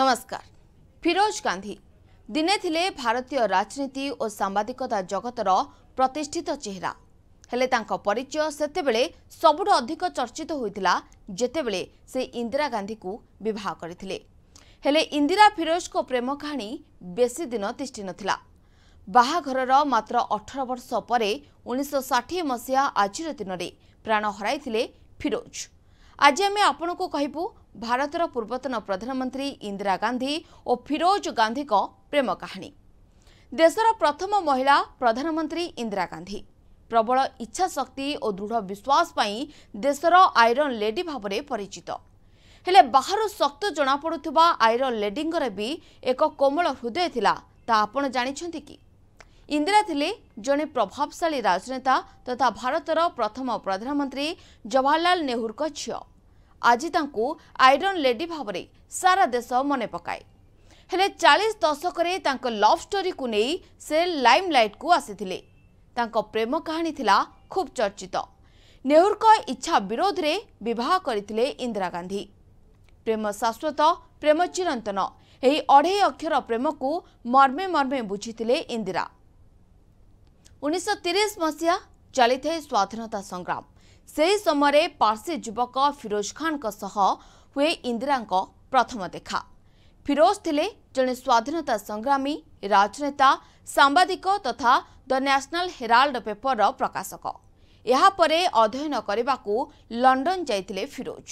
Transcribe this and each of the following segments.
ନମସ୍କାର ଫିରୋଜ ଗାନ୍ଧୀ ଦିନେ ଥିଲେ ଭାରତୀୟ ରାଜନୀତି ଓ ସାମ୍ବାଦିକତା ଜଗତର ପ୍ରତିଷ୍ଠିତ ଚେହେରା ହେଲେ ତାଙ୍କ ପରିଚୟ ସେତେବେଳେ ସବୁଠୁ ଅଧିକ ଚର୍ଚ୍ଚିତ ହୋଇଥିଲା ଯେତେବେଳେ ସେ ଇନ୍ଦିରା ଗାନ୍ଧୀଙ୍କୁ ବିବାହ କରିଥିଲେ ହେଲେ ଇନ୍ଦିରା ଫିରୋଜଙ୍କ ପ୍ରେମ କାହାଣୀ ବେଶୀ ଦିନ ତିଷ୍ଠି ନଥିଲା ବାହାଘରର ମାତ୍ର ଅଠର ବର୍ଷ ପରେ ଉଣେଇଶହ ଷାଠିଏ ମସିହା ଆଜିର ଦିନରେ ପ୍ରାଣ ହରାଇଥିଲେ ଫିରୋଜ ଆଜି ଆମେ ଆପଣଙ୍କୁ କହିବୁ ଭାରତର ପୂର୍ବତନ ପ୍ରଧାନମନ୍ତ୍ରୀ ଇନ୍ଦିରା ଗାନ୍ଧୀ ଓ ଫିରୋଜ ଗାନ୍ଧୀଙ୍କ ପ୍ରେମ କାହାଣୀ ଦେଶର ପ୍ରଥମ ମହିଳା ପ୍ରଧାନମନ୍ତ୍ରୀ ଇନ୍ଦିରା ଗାନ୍ଧୀ ପ୍ରବଳ ଇଚ୍ଛାଶକ୍ତି ଓ ଦୃଢ଼ ବିଶ୍ୱାସ ପାଇଁ ଦେଶର ଆଇରନ୍ ଲେଡି ଭାବରେ ପରିଚିତ ହେଲେ ବାହାରୁ ଶକ୍ତ ଜଣାପଡ଼ୁଥିବା ଆଇରନ୍ ଲେଡିଙ୍କର ବି ଏକ କୋମଳ ହୃଦୟ ଥିଲା ତାହା ଆପଣ ଜାଣିଛନ୍ତି କି ଇନ୍ଦିରା ଥିଲେ ଜଣେ ପ୍ରଭାବଶାଳୀ ରାଜନେତା ତଥା ଭାରତର ପ୍ରଥମ ପ୍ରଧାନମନ୍ତ୍ରୀ ଜବାହରଲାଲ ନେହେରୁଙ୍କ ଝିଅ ଆଜି ତାଙ୍କୁ ଆଇରନ୍ ଲେଡି ଭାବରେ ସାରା ଦେଶ ମନେ ପକାଏ ହେଲେ ଚାଳିଶ ଦଶକରେ ତାଙ୍କ ଲଭ୍ ଷ୍ଟୋରିକୁ ନେଇ ସେ ଲାଇମ୍ ଲାଇଟ୍କୁ ଆସିଥିଲେ ତାଙ୍କ ପ୍ରେମ କାହାଣୀ ଥିଲା ଖୁବ୍ ଚର୍ଚ୍ଚିତ ନେହୁରୁଙ୍କ ଇଚ୍ଛା ବିରୋଧରେ ବିବାହ କରିଥିଲେ ଇନ୍ଦିରା ଗାନ୍ଧୀ ପ୍ରେମ ଶାଶ୍ୱତ ପ୍ରେମ ଚିରନ୍ତନ ଏହି ଅଢ଼େଇ ଅକ୍ଷର ପ୍ରେମକୁ ମର୍ମେ ମର୍ମେ ବୁଝିଥିଲେ ଇନ୍ଦିରା ଉଣେଇଶହ ତିରିଶ ମସିହା ଚାଲିଥାଏ ସ୍ୱାଧୀନତା ସଂଗ୍ରାମ ସେହି ସମୟରେ ପାର୍ସି ଯୁବକ ଫିରୋଜ ଖାନ୍ଙ୍କ ସହ ହୁଏ ଇନ୍ଦିରାଙ୍କ ପ୍ରଥମ ଦେଖା ଫିରୋଜ ଥିଲେ ଜଣେ ସ୍ୱାଧୀନତା ସଂଗ୍ରାମୀ ରାଜନେତା ସାମ୍ବାଦିକ ତଥା ଦ ନ୍ୟାସନାଲ୍ ହେରାଲ୍ଡ ପେପରର ପ୍ରକାଶକ ଏହାପରେ ଅଧ୍ୟୟନ କରିବାକୁ ଲଣ୍ଡନ ଯାଇଥିଲେ ଫିରୋଜ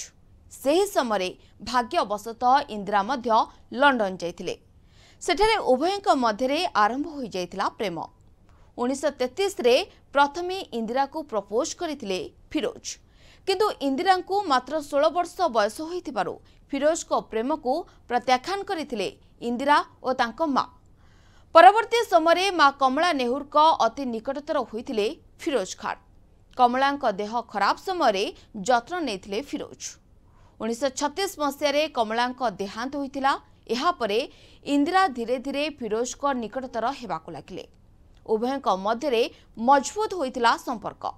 ସେହି ସମୟରେ ଭାଗ୍ୟବଶତଃ ଇନ୍ଦିରା ମଧ୍ୟ ଲଣ୍ଡନ ଯାଇଥିଲେ ସେଠାରେ ଉଭୟଙ୍କ ମଧ୍ୟରେ ଆରମ୍ଭ ହୋଇଯାଇଥିଲା ପ୍ରେମ ଉଣେଇଶହ ତେତିଶରେ ପ୍ରଥମେ ଇନ୍ଦିରାକୁ ପ୍ରପୋଜ୍ କରିଥିଲେ ଫିରୋଜ କିନ୍ତୁ ଇନ୍ଦିରାଙ୍କୁ ମାତ୍ର ଷୋହଳ ବର୍ଷ ବୟସ ହୋଇଥିବାରୁ ଫିରୋଜଙ୍କ ପ୍ରେମକୁ ପ୍ରତ୍ୟାଖ୍ୟାନ କରିଥିଲେ ଇନ୍ଦିରା ଓ ତାଙ୍କ ମା ପରବର୍ତ୍ତୀ ସମୟରେ ମା କମଳା ନେହୁରୁଙ୍କ ଅତି ନିକଟତର ହୋଇଥିଲେ ଫିରୋଜ ଖାନ୍ କମଳାଙ୍କ ଦେହ ଖରାପ ସମୟରେ ଯତ୍ନ ନେଇଥିଲେ ଫିରୋଜ ଉଣେଇଶହ ଛତିଶ ମସିହାରେ କମଳାଙ୍କ ଦେହାନ୍ତ ହୋଇଥିଲା ଏହାପରେ ଇନ୍ଦିରା ଧୀରେ ଧୀରେ ଫିରୋଜଙ୍କ ନିକଟତର ହେବାକୁ ଲାଗିଲେ ଉଭୟଙ୍କ ମଧ୍ୟରେ ମଜବୁତ ହୋଇଥିଲା ସମ୍ପର୍କ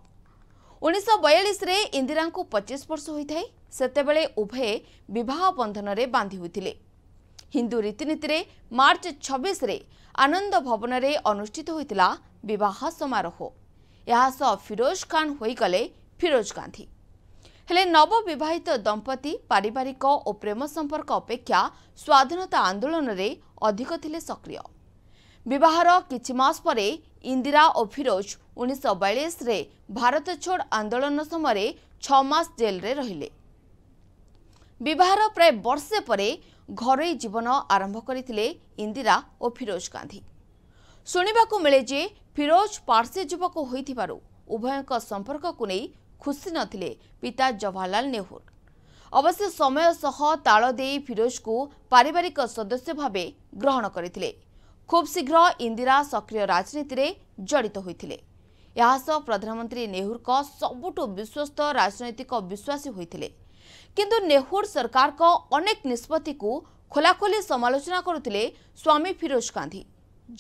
ଉଣେଇଶହ ବୟାଳିଶରେ ଇନ୍ଦିରାଙ୍କୁ ପଚିଶ ବର୍ଷ ହୋଇଥାଏ ସେତେବେଳେ ଉଭୟ ବିବାହ ବନ୍ଧନରେ ବାନ୍ଧି ହୋଇଥିଲେ ହିନ୍ଦୁ ରୀତିନୀତିରେ ମାର୍ଚ୍ଚ ଛବିଶରେ ଆନନ୍ଦ ଭବନରେ ଅନୁଷ୍ଠିତ ହୋଇଥିଲା ବିବାହ ସମାରୋହ ଏହା ସହ ଫିରୋଜ ଖାନ୍ ହୋଇଗଲେ ଫିରୋଜ ଗାନ୍ଧୀ ହେଲେ ନବବିବାହିତ ଦମ୍ପତି ପାରିବାରିକ ଓ ପ୍ରେମ ସମ୍ପର୍କ ଅପେକ୍ଷା ସ୍ୱାଧୀନତା ଆନ୍ଦୋଳନରେ ଅଧିକ ଥିଲେ ସକ୍ରିୟ ବିବାହର କିଛି ମାସ ପରେ ଇନ୍ଦିରା ଓ ଫିରୋଜ ଉଣେଇଶହ ବୟାଳିଶରେ ଭାରତ ଛୋଡ଼ ଆନ୍ଦୋଳନ ସମୟରେ ଛଅ ମାସ ଜେଲ୍ରେ ରହିଲେ ବିବାହର ପ୍ରାୟ ବର୍ଷେ ପରେ ଘରୋଇ ଜୀବନ ଆରମ୍ଭ କରିଥିଲେ ଇନ୍ଦିରା ଓ ଫିରୋଜ ଗାନ୍ଧି ଶୁଣିବାକୁ ମିଳେ ଯେ ଫିରୋଜ ପାର୍ସି ଯୁବକ ହୋଇଥିବାରୁ ଉଭୟଙ୍କ ସମ୍ପର୍କକୁ ନେଇ ଖୁସି ନଥିଲେ ପିତା ଜବାହରଲାଲ ନେହୁର ଅବଶ୍ୟ ସମୟ ସହ ତାଳ ଦେଇ ଫିରୋଜକୁ ପାରିବାରିକ ସଦସ୍ୟ ଭାବେ ଗ୍ରହଣ କରିଥିଲେ ଖୁବ୍ଶୀଘ୍ର ଇନ୍ଦିରା ସକ୍ରିୟ ରାଜନୀତିରେ ଜଡ଼ିତ ହୋଇଥିଲେ ଏହାସହ ପ୍ରଧାନମନ୍ତ୍ରୀ ନେହୁରୁଙ୍କ ସବୁଠୁ ବିଶ୍ୱସ୍ତ ରାଜନୈତିକ ବିଶ୍ୱାସୀ ହୋଇଥିଲେ କିନ୍ତୁ ନେହୁର ସରକାରଙ୍କ ଅନେକ ନିଷ୍ପତ୍ତିକୁ ଖୋଲାଖୋଲି ସମାଲୋଚନା କରୁଥିଲେ ସ୍ୱାମୀ ଫିରୋଜ ଗାନ୍ଧୀ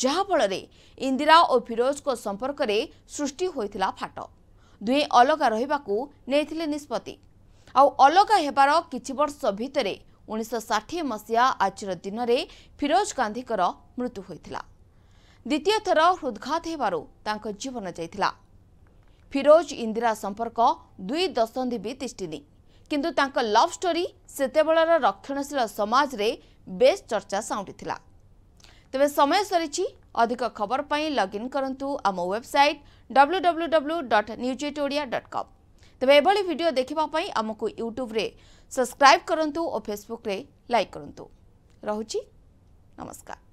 ଯାହାଫଳରେ ଇନ୍ଦିରା ଓ ଫିରୋଜଙ୍କ ସମ୍ପର୍କରେ ସୃଷ୍ଟି ହୋଇଥିଲା ଫାଟ ଦୁହେଁ ଅଲଗା ରହିବାକୁ ନେଇଥିଲେ ନିଷ୍ପତ୍ତି ଆଉ ଅଲଗା ହେବାର କିଛି ବର୍ଷ ଭିତରେ ଉଣେଇଶହ ଷାଠିଏ ମସିହା ଆଜିର ଦିନରେ ଫିରୋଜ ଗାନ୍ଧୀଙ୍କର ମୃତ୍ୟୁ ହୋଇଥିଲା ଦ୍ୱିତୀୟ ଥର ହୃଦଘାତ ହେବାରୁ ତାଙ୍କ ଜୀବନ ଯାଇଥିଲା ଫିରୋଜ ଇନ୍ଦିରା ସମ୍ପର୍କ ଦୁଇ ଦଶନ୍ଧି ବି ତିଷ୍ଠିନି କିନ୍ତୁ ତାଙ୍କ ଲଭ୍ ଷ୍ଟୋରି ସେତେବେଳର ରକ୍ଷଣଶୀଳ ସମାଜରେ ବେଶ୍ ଚର୍ଚ୍ଚା ସାଉଁଟିଥିଲା ତେବେ ସମୟ ସରିଛି ଅଧିକ ଖବର ପାଇଁ ଲଗ୍ଇନ୍ କରନ୍ତୁ ଆମ website W W W dot news Odia dot com तेज यह भिड देखापी आम को यूट्यूब सब्सक्राइब करूँ और फेसबुक लाइक करूँ रही नमस्कार